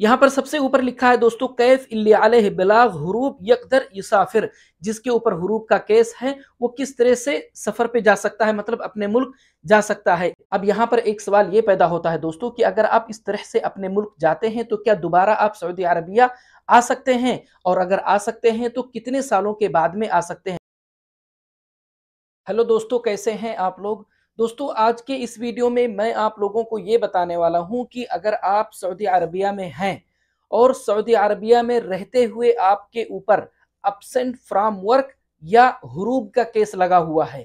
यहाँ पर सबसे ऊपर लिखा है दोस्तों कैफ इले बिलाग हरूब यकदर यसाफिर जिसके ऊपर हरूब का केस है वो किस तरह से सफर पे जा सकता है मतलब अपने मुल्क जा सकता है अब यहाँ पर एक सवाल ये पैदा होता है दोस्तों कि अगर आप इस तरह से अपने मुल्क जाते हैं तो क्या दोबारा आप सऊदी अरबिया आ सकते हैं और अगर आ सकते हैं तो कितने सालों के बाद में आ सकते हैं हेलो दोस्तों कैसे हैं आप लोग दोस्तों आज के इस वीडियो में मैं आप लोगों को ये बताने वाला हूँ कि अगर आप सऊदी अरबिया में हैं और सऊदी अरबिया में रहते हुए आपके ऊपर अपसेंट फ्राम वर्क या हरूब का केस लगा हुआ है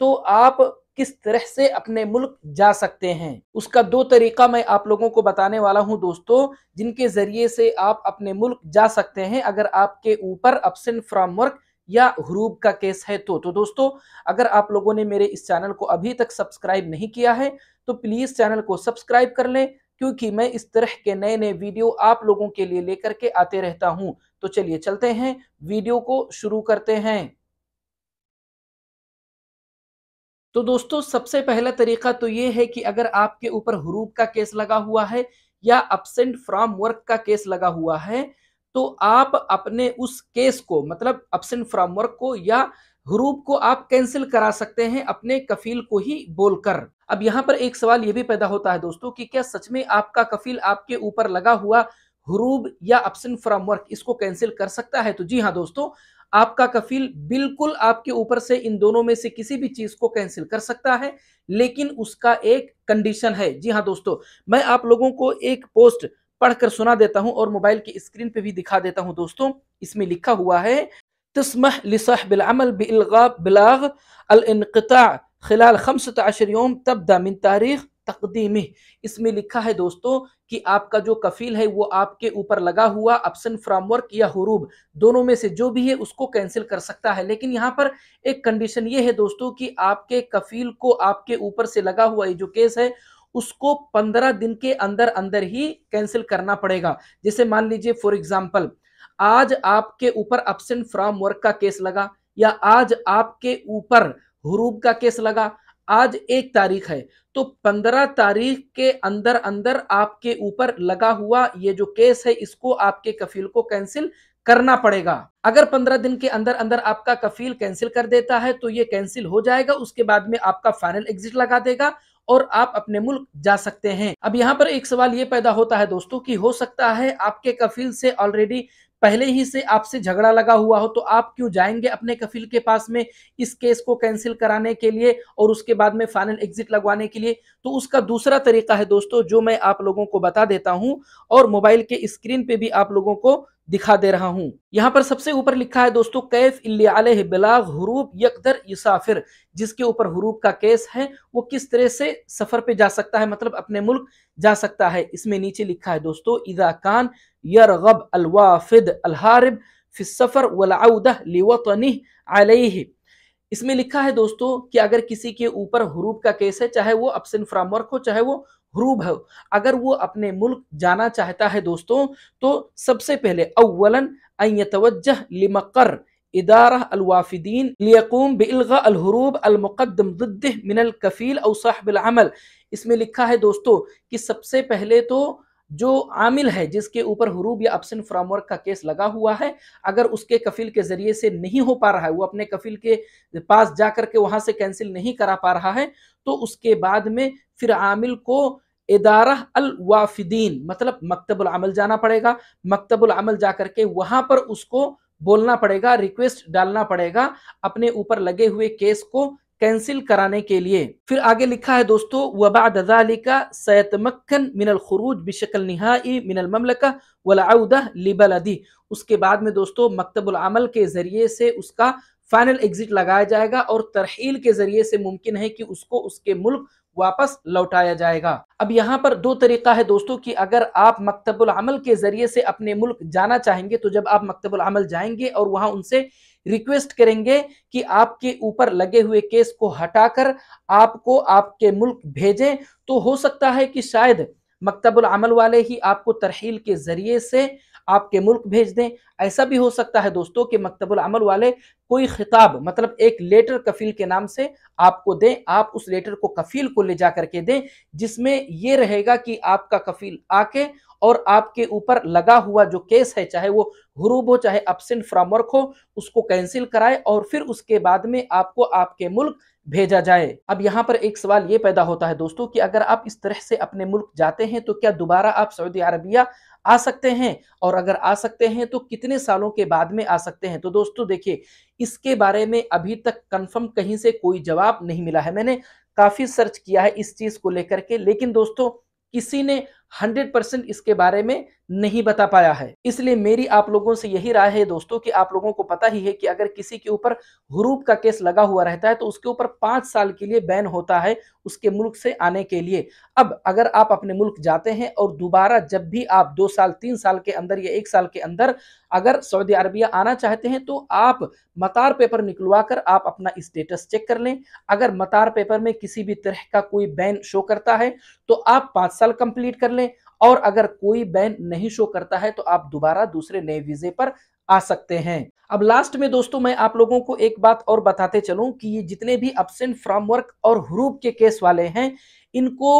तो आप किस तरह से अपने मुल्क जा सकते हैं उसका दो तरीका मैं आप लोगों को बताने वाला हूं दोस्तों जिनके ज़रिए से आप अपने मुल्क जा सकते हैं अगर आपके ऊपर अपसेंट फ्राम वर्क या हरूब का केस है तो तो दोस्तों अगर आप लोगों ने मेरे इस चैनल को अभी तक सब्सक्राइब नहीं किया है तो प्लीज़ चैनल को सब्सक्राइब कर लें क्योंकि मैं इस तरह के नए नए वीडियो आप लोगों के लिए लेकर के आते रहता हूं तो चलिए चलते हैं वीडियो को शुरू करते हैं तो दोस्तों सबसे पहला तरीका तो ये है कि अगर आपके ऊपर हरूब का केस लगा हुआ है या अपसेंट फ्रॉम वर्क का केस लगा हुआ है तो आप अपने उस केस को मतलब अपसेंट फ्रॉमवर्क को या हरूप को आप कैंसिल करा सकते हैं अपने कफील को ही बोलकर अब यहाँ पर एक सवाल यह भी पैदा होता है दोस्तों कि क्या सच में आपका कफील आपके ऊपर लगा हुआ हरूब या अपसेंट फ्रॉमवर्क इसको कैंसिल कर सकता है तो जी हाँ दोस्तों आपका कफील बिल्कुल आपके ऊपर से इन दोनों में से किसी भी चीज को कैंसिल कर सकता है लेकिन उसका एक कंडीशन है जी हाँ दोस्तों मैं आप लोगों को एक पोस्ट पढ़कर सुना देता हूं और मोबाइल की स्क्रीन पे भी दिखा देता हूं दोस्तों इसमें लिखा हुआ है तस्मह लिसहबिलमल बिलाग अलनकता खिलाल खमसत अशरयोम तबदा मिन तारीख तकदीम इसमें लिखा है दोस्तों कि आपका जो कफील है वो आपके ऊपर लगा हुआ ऑप्शन फ्रामवर्क या हरूब दोनों में से जो भी है उसको कैंसिल कर सकता है लेकिन यहाँ पर एक कंडीशन ये है दोस्तों कि आपके कफील को आपके ऊपर से लगा हुआ ये जो केस है उसको पंद्रह दिन के अंदर अंदर ही कैंसिल करना पड़ेगा जैसे मान लीजिए फॉर एग्जाम्पल आज आपके ऊपर अब्सेंट फ्रॉम वर्क का केस लगा या आज आपके ऊपर हरूब का केस लगा आज एक तारीख है तो पंद्रह तारीख के अंदर अंदर आपके ऊपर लगा हुआ ये जो केस है इसको आपके कफील को कैंसिल करना पड़ेगा अगर पंद्रह दिन के अंदर अंदर आपका कफील कैंसिल कर देता है तो ये कैंसिल हो जाएगा उसके बाद में आपका फाइनल एग्जिट लगा देगा और आप अपने मुल्क जा सकते हैं अब यहाँ पर एक सवाल ये पैदा होता है दोस्तों की हो सकता है आपके कफिल से ऑलरेडी पहले ही से आपसे झगड़ा लगा हुआ हो तो आप क्यों जाएंगे अपने कफिल के पास में इस केस को कैंसिल कराने के लिए और उसके बाद में फाइनल एग्जिट लगवाने के लिए तो उसका दूसरा तरीका है दोस्तों जो मैं आप लोगों को बता देता हूं और मोबाइल के स्क्रीन पे भी आप लोगों को दिखा दे रहा हूं यहाँ पर सबसे ऊपर लिखा है दोस्तों कैफ इल्ले बिलाग हरूब यकदर यसाफिर जिसके ऊपर हरूब का केस है वो किस तरह से सफर पे जा सकता है मतलब अपने मुल्क जा सकता है इसमें नीचे लिखा है दोस्तों इदा कान यरगब अलवाफिद अलहारिब फिसफर वलाउदह लिवतनी इसमें लिखा है दोस्तों कि अगर किसी के ऊपर हरूब का केस है चाहे वो अपसिन फ्रामवर्क हो चाहे वो भ्रूभव अगर वो अपने मुल्क जाना चाहता है दोस्तों तो सबसे पहले अव्वलन अयतवजह लिमकर इदारा अलवाफिदीन लियकूम बिलगा अलहरूब अलमुकदम ज़िद्द मिनल कफ़ील और साहबल इसमें लिखा है दोस्तों कि सबसे पहले तो जो आमिल है जिसके ऊपर हरूब या अपसन फ्रामवर्क का केस लगा हुआ है अगर उसके कफील के ज़रिए से नहीं हो पा रहा है वो अपने कफ़ील के पास जा कर के वहाँ से कैंसिल नहीं करा पा रहा है तो उसके बाद में फिर आमिल को इदारा अल वाफिदीन मतलब मकतबुल अमल जाना पड़ेगा मकतबुल अमल जा करके वहां पर उसको बोलना पड़ेगा रिक्वेस्ट डालना पड़ेगा अपने ऊपर लगे हुए केस को कैंसिल कराने के लिए फिर आगे लिखा है दोस्तों वबादिका सैतमक्खन मिनल खरूज बिशकल निहाई मिनल ममलका वलाउदा लिबलदी उसके बाद में दोस्तों मकतबुल अमल के ज़रिए से उसका फाइनल एग्जिट लगाया जाएगा और तरहील के जरिए से मुमकिन है कि उसको उसके मुल्क वापस लौटाया जाएगा अब यहाँ पर दो तरीका है दोस्तों कि अगर आप मकतबुल अमल के जरिए से अपने मुल्क जाना चाहेंगे तो जब आप मकतबुल अमल जाएंगे और वहाँ उनसे रिक्वेस्ट करेंगे कि आपके ऊपर लगे हुए केस को हटाकर आपको आपके मुल्क भेजें तो हो सकता है कि शायद मकतबुल अमल वाले ही आपको तरहील के जरिए से आपके मुल्क भेज दें ऐसा भी हो सकता है दोस्तों कि मकतबुल अमल वाले कोई खिताब मतलब एक लेटर कफील के नाम से आपको दें आप उस लेटर को कफील को ले जा करके दें जिसमें यह रहेगा कि आपका कफील आके और आपके ऊपर लगा हुआ जो केस है चाहे वो हरूब हो चाहे अपसेंट फ्रामवर्क हो उसको कैंसिल कराए और फिर उसके बाद में आपको आपके मुल्क भेजा जाए अब यहाँ पर एक सवाल ये पैदा होता है दोस्तों कि अगर आप इस तरह से अपने मुल्क जाते हैं तो क्या दोबारा आप सऊदी अरबिया आ सकते हैं और अगर आ सकते हैं तो कितने सालों के बाद में आ सकते हैं तो दोस्तों देखिए इसके बारे में अभी तक कंफर्म कहीं से कोई जवाब नहीं मिला है मैंने काफ़ी सर्च किया है इस चीज़ को लेकर के लेकिन दोस्तों किसी ने हंड्रेड परसेंट इसके बारे में नहीं बता पाया है इसलिए मेरी आप लोगों से यही राय है दोस्तों कि आप लोगों को पता ही है कि अगर किसी के ऊपर हरूप का केस लगा हुआ रहता है तो उसके ऊपर पांच साल के लिए बैन होता है उसके मुल्क से आने के लिए अब अगर आप अपने मुल्क जाते हैं और दोबारा जब भी आप दो साल तीन साल के अंदर या एक साल के अंदर अगर सऊदी अरबिया आना चाहते हैं तो आप मतार पेपर निकलवा कर आप अपना स्टेटस चेक कर लें अगर मतार पेपर में किसी भी तरह का कोई बैन शो करता है तो आप पाँच साल कंप्लीट कर लें और अगर कोई बैन नहीं शो करता है तो आप दोबारा दूसरे नए वीज़े पर आ सकते हैं अब लास्ट में दोस्तों मैं आप लोगों को एक बात और बताते चलूं कि ये जितने भी फ्रॉम वर्क और हरूप के केस वाले हैं इनको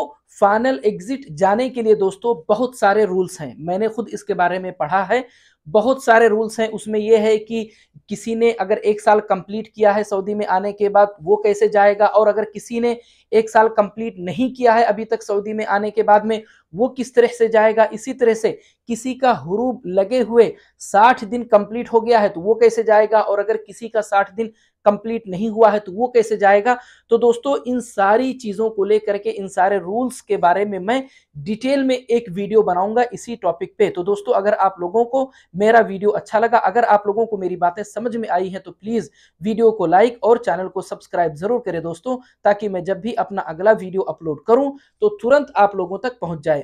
फाइनल एग्जिट जाने के लिए दोस्तों बहुत सारे रूल्स हैं मैंने खुद इसके बारे में पढ़ा है बहुत सारे रूल्स हैं उसमें यह है कि किसी ने अगर एक साल कंप्लीट किया है सऊदी में आने के बाद वो कैसे जाएगा और अगर किसी ने एक साल कंप्लीट नहीं किया है अभी तक सऊदी में आने के बाद में वो किस तरह से जाएगा इसी तरह से किसी का हरूब लगे हुए 60 दिन कंप्लीट हो गया है तो वो कैसे जाएगा और अगर किसी का 60 दिन कंप्लीट नहीं हुआ है तो वो कैसे जाएगा तो दोस्तों इन सारी चीज़ों को लेकर के इन सारे रूल्स के बारे में मैं डिटेल में एक वीडियो बनाऊंगा इसी टॉपिक पे तो दोस्तों अगर आप लोगों को मेरा वीडियो अच्छा लगा अगर आप लोगों को मेरी बातें समझ में आई हैं तो प्लीज़ वीडियो को लाइक और चैनल को सब्सक्राइब ज़रूर करें दोस्तों ताकि मैं जब भी अपना अगला वीडियो अपलोड करूँ तो तुरंत आप लोगों तक पहुँच जाए